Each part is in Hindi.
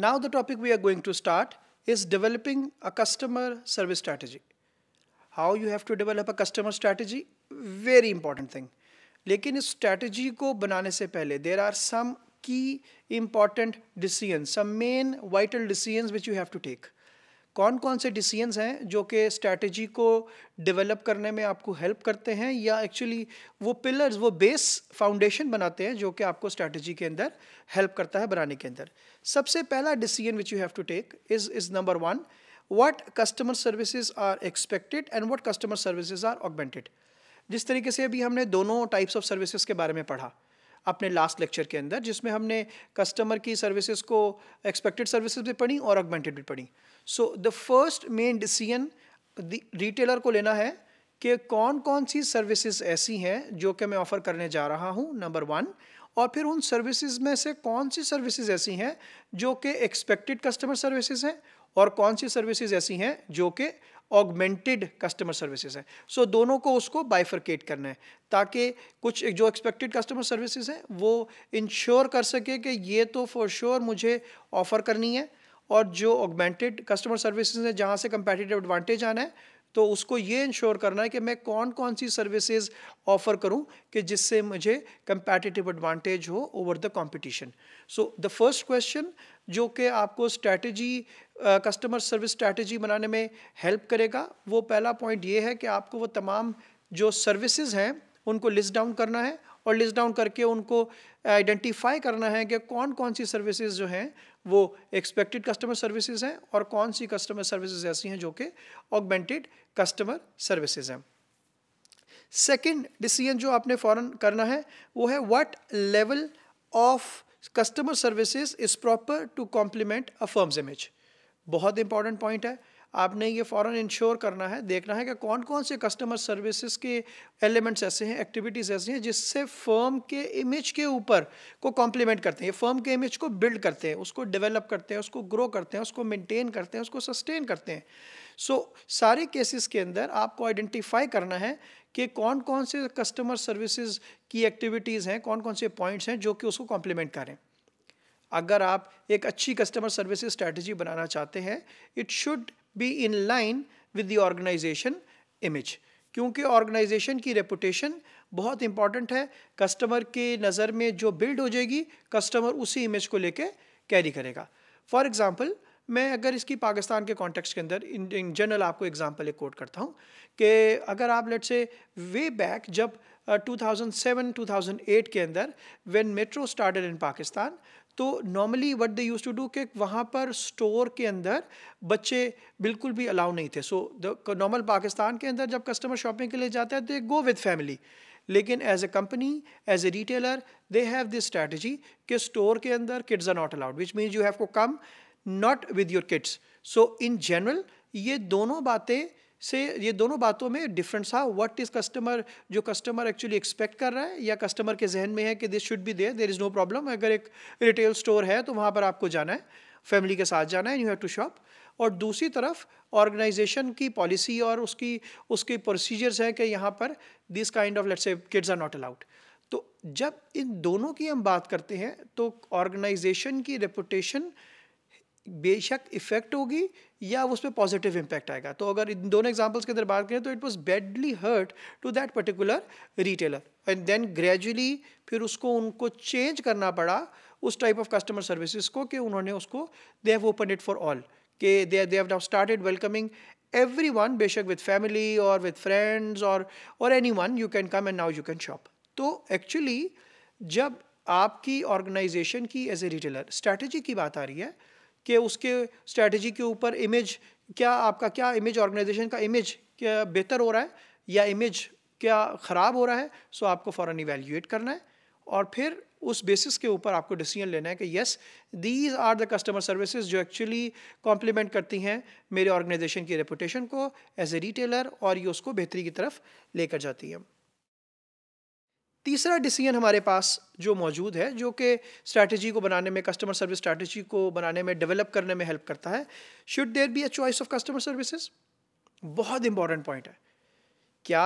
Now, the topic we are going to start is developing a customer service strategy. How you have to develop a customer strategy? Very important thing. Lekin in strategy ko banane se pehle, there are some key important decisions, some main vital decisions which you have to take. कौन कौन से डिसीजंस हैं जो कि स्ट्रैटेजी को डेवलप करने में आपको हेल्प करते हैं या एक्चुअली वो पिलर्स वो बेस फाउंडेशन बनाते हैं जो कि आपको स्ट्रेटजी के अंदर हेल्प करता है बनाने के अंदर सबसे पहला decision which you have to take is is number one what customer services are expected and what customer services are augmented जिस तरीके से अभी हमने दोनों टाइप्स ऑफ सर्विसेज के बारे में पढ़ा अपने लास्ट लेक्चर के अंदर जिसमें हमने कस्टमर की सर्विसेज को एक्सपेक्टेड सर्विसेज भी पढ़ी और ऑगमेंटेड भी पढ़ी so the first main decision retailer को लेना है कि कौन कौन सी सर्विसेज ऐसी हैं जो कि मैं ऑफ़र करने जा रहा हूँ नंबर वन और फिर उन सर्विसेज में से कौन सी सर्विसेज ऐसी हैं जो कि एक्सपेक्टेड कस्टमर सर्विसेज हैं और कौन सी सर्विसेज ऐसी हैं जो कि ऑगमेंटेड कस्टमर सर्विसेज हैं सो दोनों को उसको बाइफरकेट करना है ताकि कुछ जो एक्सपेक्टेड कस्टमर सर्विसेज हैं वो इंश्योर कर सके कि ये तो फॉर श्योर sure मुझे ऑफ़र करनी है और जो ऑगमेंटेड कस्टमर सर्विसेज हैं जहाँ से कंपेटिटिव एडवांटेज आना है तो उसको ये इंश्योर करना है कि मैं कौन कौन सी सर्विसेज ऑफर करूं कि जिससे मुझे कंपेटिटिव एडवांटेज हो over the competition so the first question जो कि आपको स्ट्रेटजी कस्टमर सर्विस स्ट्रैटेजी बनाने में हेल्प करेगा वो पहला पॉइंट ये है कि आपको वो तमाम जो सर्विसेज हैं उनको लिस्ट डाउन करना है और लिस्ट डाउन करके उनको आइडेंटिफाई uh, करना है कि कौन कौन सी सर्विसेज जो हैं वो एक्सपेक्टेड कस्टमर सर्विसेज हैं और कौन सी कस्टमर सर्विसेज ऐसी हैं जो कि ऑगमेंटेड कस्टमर सर्विसेज हैं सेकंड डिसीजन जो आपने फॉरन करना है वो है what level of customer services is proper to complement a firm's image बहुत इंपॉर्टेंट पॉइंट है आपने ये फ़ौरन इंश्योर करना है देखना है कि कौन कौन से कस्टमर सर्विसेज के एलिमेंट्स ऐसे हैं एक्टिविटीज़ ऐसे हैं जिससे फर्म के इमेज के ऊपर को कॉम्प्लीमेंट करते हैं फर्म के इमेज को बिल्ड करते हैं उसको डेवलप करते हैं उसको ग्रो करते हैं उसको मेनटेन करते हैं उसको सस्टेन करते हैं सो so, सारे केसेस के अंदर आपको आइडेंटिफाई करना है कि कौन कौन से कस्टमर सर्विसेज की एक्टिविटीज़ हैं कौन कौन से पॉइंट्स हैं जो कि उसको कॉम्प्लीमेंट करें अगर आप एक अच्छी कस्टमर सर्विस स्ट्रैटेजी बनाना चाहते हैं it should be in line with the organisation image क्योंकि ऑर्गेनाइजेशन की रेपुटेशन बहुत इंपॉर्टेंट है कस्टमर के नज़र में जो बिल्ड हो जाएगी कस्टमर उसी इमेज को लेके कैरी करेगा फॉर एग्जांपल मैं अगर इसकी पाकिस्तान के कॉन्टेक्स्ट के अंदर इन, इन जनरल आपको एग्जांपल एक कोट करता हूँ कि अगर आप लेट से वे बैक जब uh, 2007 2008 के अंदर when metro started in Pakistan तो normally what they used to do कि वहाँ पर स्टोर के अंदर बच्चे बिल्कुल भी अलाउ नहीं थे सो द नॉर्मल पाकिस्तान के अंदर जब कस्टमर शॉपिंग के लिए जाते हैं तो गो विद फैमिली लेकिन as a company as a retailer they have this strategy कि स्टोर के अंदर kids are not allowed which means you have to come not with your kids so in general ये दोनों बातें से ये दोनों बातों में डिफरेंस था व्हाट इज़ कस्टमर जो कस्टमर एक्चुअली एक्सपेक्ट कर रहा है या कस्टमर के जहन में है कि this should be there there is no problem अगर एक रिटेल स्टोर है तो वहाँ पर आपको जाना है फैमिली के साथ जाना है यू हैव टू शॉप और दूसरी तरफ ऑर्गेनाइजेशन की पॉलिसी और उसकी उसके प्रोसीजर्स हैं कि यहाँ पर दिस काइंड ऑफ लेट्स से किड्स आर नॉट अलाउड तो जब इन दोनों की हम बात करते हैं तो ऑर्गेनाइजेशन की रेपुटेशन बेशक इफेक्ट होगी या उस पर पॉजिटिव इम्पैक्ट आएगा तो अगर इन दोनों एग्जाम्पल्स के अंदर बात करें तो it was badly hurt to that particular retailer and then gradually फिर उसको उनको चेंज करना पड़ा उस टाइप ऑफ कस्टमर सर्विसेज को कि उन्होंने उसको they have open it for all के they they have now started welcoming everyone बेशक विद फैमिली और विद फ्रेंड्स और और anyone you can come and now you can shop तो एक्चुअली जब आपकी ऑर्गेनाइजेशन की एज ए रिटेलर स्ट्रैटेजी की बात आ रही है कि उसके स्ट्रेटजी के ऊपर इमेज क्या आपका क्या इमेज ऑर्गेनाइजेशन का इमेज क्या बेहतर हो रहा है या इमेज क्या ख़राब हो रहा है सो आपको फ़ौरन इवेल्यूएट करना है और फिर उस बेसिस के ऊपर आपको डिसीजन लेना है कि yes these are the customer services जो एक्चुअली कॉम्प्लीमेंट करती हैं मेरे ऑर्गेनाइजेशन की रेपुटेशन को एज ए रिटेलर और ये उसको बेहतरी की तरफ लेकर जाती है तीसरा डिसीजन हमारे पास जो मौजूद है जो कि स्ट्रैटेजी को बनाने में कस्टमर सर्विस स्ट्रैटेजी को बनाने में डेवलप करने में हेल्प करता है should there be a choice of customer services बहुत इंपॉर्टेंट पॉइंट है क्या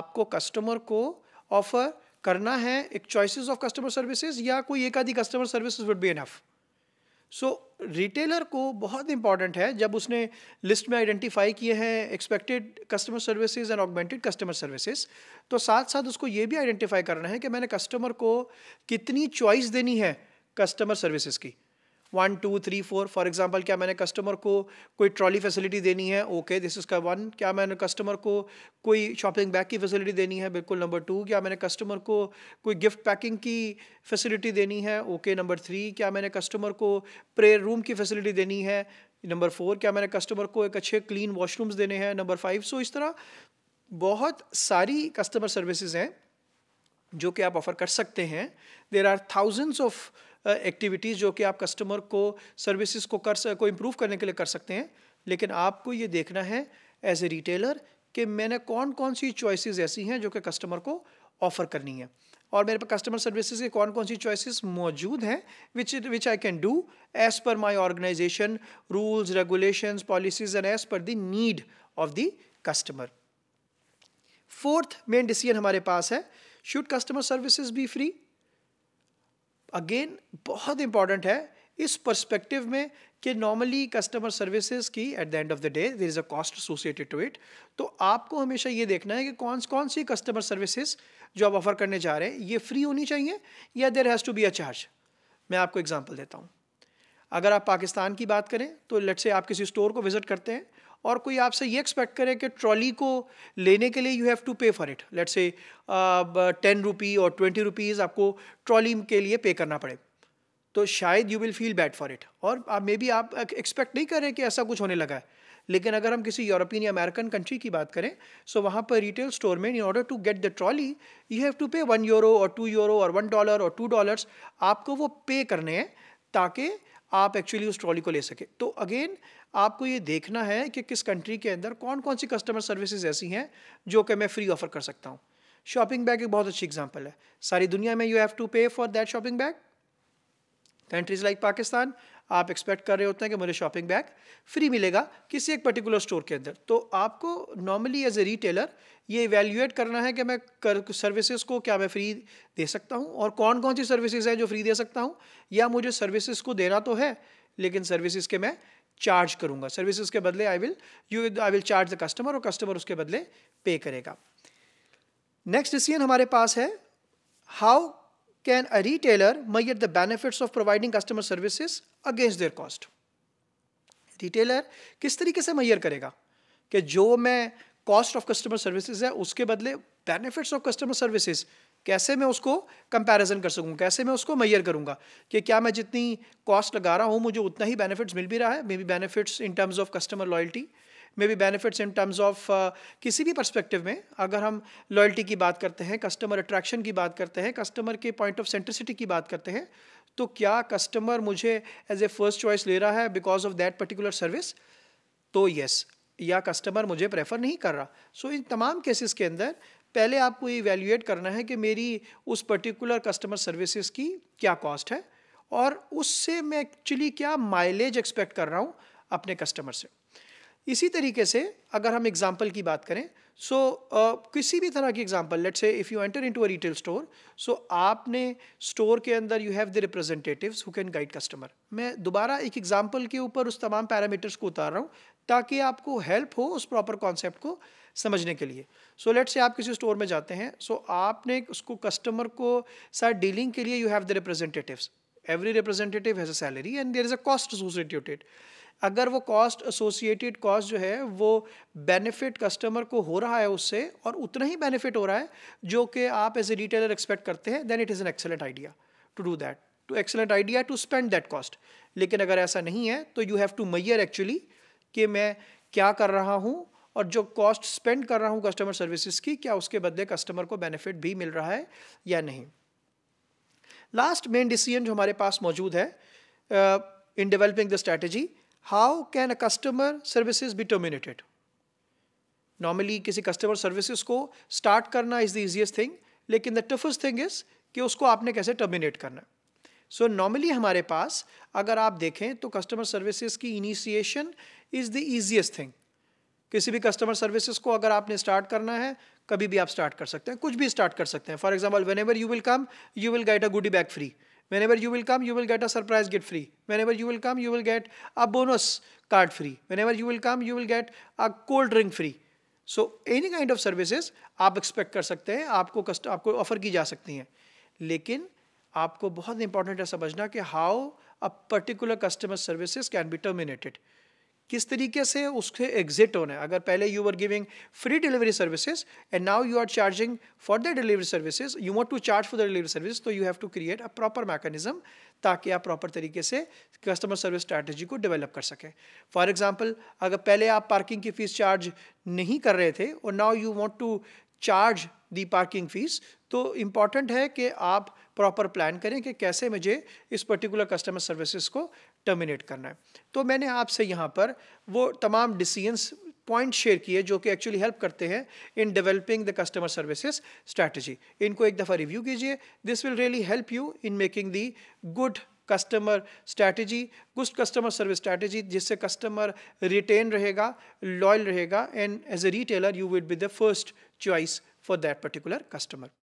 आपको कस्टमर को ऑफर करना है एक चॉइसेस ऑफ कस्टमर सर्विसेज या कोई एक आधी customer services would be enough so retailer को बहुत इंपॉर्टेंट है जब उसने लिस्ट में आइडेंटिफाई किए हैं expected customer services and augmented customer services तो साथ साथ उसको ये भी आइडेंटिफाई करना है कि मैंने कस्टमर को कितनी चॉइस देनी है कस्टमर सर्विसेज की one two three four for example क्या मैंने कस्टमर को कोई ट्रॉली फैसिलिटी देनी है ओके दिस इज का वन क्या मैंने कस्टमर को कोई शॉपिंग बैग की फैसिलिटी देनी है बिल्कुल नंबर टू क्या मैंने कस्टमर को कोई गिफ्ट पैकिंग की फैसिलिटी देनी है ओके नंबर थ्री क्या मैंने कस्टमर को प्रेयर रूम की फैसिलिटी देनी है नंबर फोर क्या मैंने कस्टमर को एक अच्छे क्लीन वॉशरूम्स देने हैं नंबर फाइव सो इस तरह बहुत सारी कस्टमर सर्विसेज हैं जो कि आप ऑफ़र कर सकते हैं there are thousands of activities जो कि आप कस्टमर को सर्विसेज को कर को इम्प्रूव करने के लिए कर सकते हैं लेकिन आपको ये देखना है एज ए रिटेलर कि मैंने कौन कौन सी चॉइसेस ऐसी हैं जो कि कस्टमर को ऑफ़र करनी है और मेरे पास कस्टमर सर्विसेज की कौन कौन सी चॉइसेस मौजूद हैं which which I can do as per my organisation rules regulations policies and as per the need of the customer fourth main decision हमारे पास है should customer services be free again बहुत इंपॉर्टेंट है इस परस्पेक्टिव में कि नॉर्मली कस्टमर सर्विसेज की at the end of the day there is a cost associated to it तो आपको हमेशा ये देखना है कि कौन कौन सी कस्टमर सर्विसेज जो आप ऑफर करने जा रहे हैं ये फ्री होनी चाहिए या there has to be a charge मैं आपको एग्जाम्पल देता हूँ अगर आप पाकिस्तान की बात करें तो लेट से आप किसी स्टोर को विज़िट करते हैं और कोई आपसे ये एक्सपेक्ट करे कि ट्रॉली को लेने के लिए you have to pay for it let say ten rupee और ट्वेंटी रुपीज़ आपको ट्रॉली के लिए पे करना पड़े तो शायद you will feel bad for it और आप मे बी आप एक्सपेक्ट नहीं करें कि ऐसा कुछ होने लगा है लेकिन अगर हम किसी यूरोपियन या अमेरिकन कंट्री की बात करें सो वहाँ पर रिटेल स्टोर में in order to get the trolley you have to pay one euro और टू यूरो और वन डॉलर और टू डॉलर्स आपको वो पे करने हैं ताकि आप एक्चुअली उस ट्रॉली को ले सके तो अगेन आपको ये देखना है कि किस कंट्री के अंदर कौन कौन सी कस्टमर सर्विसेज ऐसी हैं जो कि मैं फ्री ऑफर कर सकता हूँ शॉपिंग बैग एक बहुत अच्छी एग्जाम्पल है सारी दुनिया में you have to pay for that shopping bag countries like Pakistan आप एक्सपेक्ट कर रहे होते हैं कि मुझे शॉपिंग बैग फ्री मिलेगा किसी एक पर्टिकुलर स्टोर के अंदर तो आपको नॉर्मली एज ए रिटेलर ये इवेल्यूएट करना है कि मैं कर सर्विसेज को क्या मैं फ्री दे सकता हूँ और कौन कौन सी सर्विसेज हैं जो फ्री दे सकता हूँ या मुझे सर्विसेज को देना तो है लेकिन सर्विसेज के मैं चार्ज करूँगा सर्विसेज के बदले I will you I will charge the customer और कस्टमर उसके बदले पे करेगा नेक्स्ट डिसीजन हमारे पास है how can a retailer measure the benefits of providing customer services against their cost? Retailer किस तरीके से measure करेगा कि जो मैं cost of customer services है उसके बदले benefits of customer services कैसे मैं उसको comparison कर सकूँ कैसे मैं उसको measure करूँगा कि क्या मैं जितनी cost लगा रहा हूँ मुझे उतना ही benefits मिल भी रहा है maybe benefits in terms of customer loyalty maybe benefits in terms of किसी भी परस्पेक्टिव में अगर हम लॉयल्टी की बात करते हैं कस्टमर अट्रैक्शन की बात करते हैं कस्टमर के पॉइंट ऑफ सेंट्रिसिटी की बात करते हैं तो क्या कस्टमर मुझे एज ए फर्स्ट चॉइस ले रहा है because of that particular service तो येस या कस्टमर मुझे प्रेफर नहीं कर रहा सो so, इन तमाम केसेस के अंदर पहले आपको ये वैल्यूएट करना है कि मेरी उस पर्टिकुलर कस्टमर सर्विसेज की क्या कॉस्ट है और उससे मैं एक्चुअली क्या माइलेज एक्सपेक्ट कर रहा हूँ अपने कस्टमर से इसी तरीके से अगर हम एग्जाम्पल की बात करें सो so, uh, किसी भी तरह की example let's say if you enter into a retail store so आपने स्टोर के अंदर you have the representative who can guide customer मैं दोबारा एक एग्जाम्पल के ऊपर उस तमाम पैरामीटर्स को उतार रहा हूँ ताकि आपको हेल्प हो उस प्रॉपर कॉन्सेप्ट को समझने के लिए सो लेट्स लेट से आप किसी स्टोर में जाते हैं सो so, आपने उसको कस्टमर को साथ डीलिंग के लिए you have the representative every representative has a salary and there is a cost associated अगर वो कॉस्ट एसोसिएटेड कॉस्ट जो है वो बेनिफिट कस्टमर को हो रहा है उससे और उतना ही बेनिफिट हो रहा है जो कि आप एज ए रिटेलर एक्सपेक्ट करते हैं then it is an excellent idea to do that to excellent idea to spend that cost लेकिन अगर ऐसा नहीं है तो you have to measure actually कि मैं क्या कर रहा हूँ और जो कॉस्ट स्पेंड कर रहा हूँ कस्टमर सर्विसेज की क्या उसके बदले कस्टमर को बेनिफिट भी मिल रहा है या नहीं लास्ट मेन डिसीजन जो हमारे पास मौजूद है in developing the strategy how can a customer services be terminated normally किसी कस्टमर सर्विसेज को स्टार्ट करना इज द इजिएस्ट थिंग लेकिन द टफेस्ट थिंग इज कि उसको आपने कैसे टर्मिनेट करना है सो so, नॉर्मली हमारे पास अगर आप देखें तो कस्टमर सर्विसेज की initiation is the easiest thing किसी भी कस्टमर सर्विसेज को अगर आपने स्टार्ट करना है कभी भी आप स्टार्ट कर सकते हैं कुछ भी स्टार्ट कर सकते हैं for example whenever you will come you will get a goody bag free whenever you will come you will get a surprise gift free whenever you will come you will get a bonus card free whenever you will come you will get a cold drink free so any kind of services आप एक्सपेक्ट कर सकते हैं आपको कस्ट आपको ऑफर की जा सकती हैं लेकिन आपको बहुत इंपॉर्टेंट है समझना कि how a particular customer services can be terminated किस तरीके से उसके एग्जिट होना है अगर पहले you are giving free delivery services and now you are charging for the delivery services you want to charge for the delivery service तो you have to create a proper mechanism ताकि आप प्रॉपर तरीके से कस्टमर सर्विस स्ट्रैटेजी को डेवलप कर सकें फॉर एग्जाम्पल अगर पहले आप पार्किंग की फीस चार्ज नहीं कर रहे थे और now you want to charge the parking fees तो इम्पॉर्टेंट है कि आप प्रॉपर प्लान करें कि कैसे मुझे इस पर्टिकुलर कस्टमर सर्विसेज को टर्मिनेट करना है तो मैंने आपसे यहाँ पर वो तमाम डिसीजंस पॉइंट शेयर किए जो कि एक्चुअली हेल्प करते हैं in developing the customer services strategy इनको एक दफ़ा रिव्यू कीजिए this will really help you in making the good customer strategy good customer service strategy जिससे कस्टमर रिटेन रहेगा लॉयल रहेगा and as a retailer you will be the first choice for that particular customer